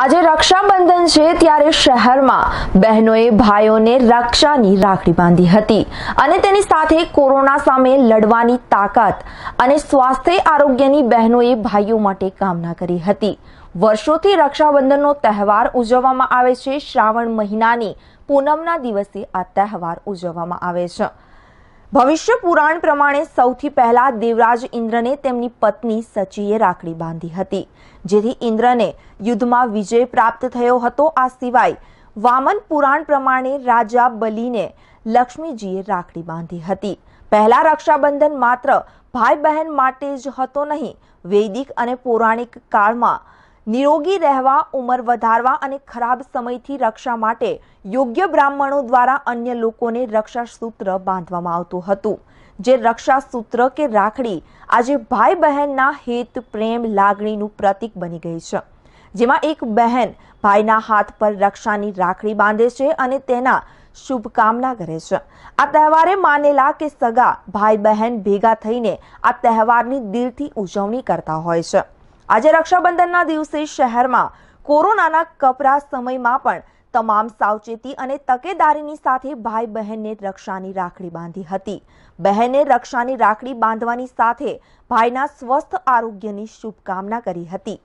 આજે રક્ષાબંધન છે ત્યારે શહેરમાં બહેનોએ ભાઈઓને રક્ષાની રાખડી બાંધી હતી અને તેની સાથે કોરોના સામે લડવાની તાકાત અને સ્વાસ્થ્ય આરોગ્યની બહેનોએ ભાઈઓ માટે કામના કરી હતી વર્ષોથી રક્ષાબંધનનો તહેવાર ઉજવવામાં આવે છે શ્રાવણ મહિનાની પૂનમના દિવસે આ તહેવાર ઉજવવામાં આવે છે ભવિષ્ય પુરાણ પ્રમાણે સૌથી પહેલા દેવરાજ ઇન્દ્રને તેમની પત્ની સચીએ રાખડી બાંધી હતી જેથી ઇન્દ્રને યુદ્ધમાં વિજય પ્રાપ્ત થયો હતો આ સિવાય વામન પુરાણ પ્રમાણે રાજા બલીને લક્ષ્મીજીએ રાખડી બાંધી હતી પહેલા રક્ષાબંધન માત્ર ભાઈ બહેન માટે જ હતો નહીં વૈદિક અને પૌરાણિક કાળમાં નિરોગી રહેવા ઉંમર વધારવા અને ખરાબ સમયથી રક્ષા માટે યોગ્ય બ્રાહ્મણો દ્વારા અન્ય લોકોને રક્ષા સૂત્ર બાંધવામાં આવતું હતું જે રક્ષા સૂત્ર કે રાખડી આજે ભાઈ બહેનના હિત પ્રેમ લાગણીનું પ્રતીક બની ગઈ છે જેમાં એક બહેન ભાઈના હાથ પર રક્ષાની રાખડી બાંધે છે અને તેના શુભકામના કરે છે આ તહેવારે માનેલા કે સગા ભાઈ બહેન ભેગા થઈને આ તહેવારની દિલથી ઉજવણી કરતા હોય છે આજે રક્ષાબંધનના દિવસે શહેરમાં કોરોનાના કપરા સમયમાં પણ તમામ સાવચેતી અને તકેદારીની સાથે ભાઈ બહેનને રક્ષાની રાખડી બાંધી હતી બહેને રક્ષાની રાખડી બાંધવાની સાથે ભાઈના સ્વસ્થ આરોગ્યની શુભકામના કરી હતી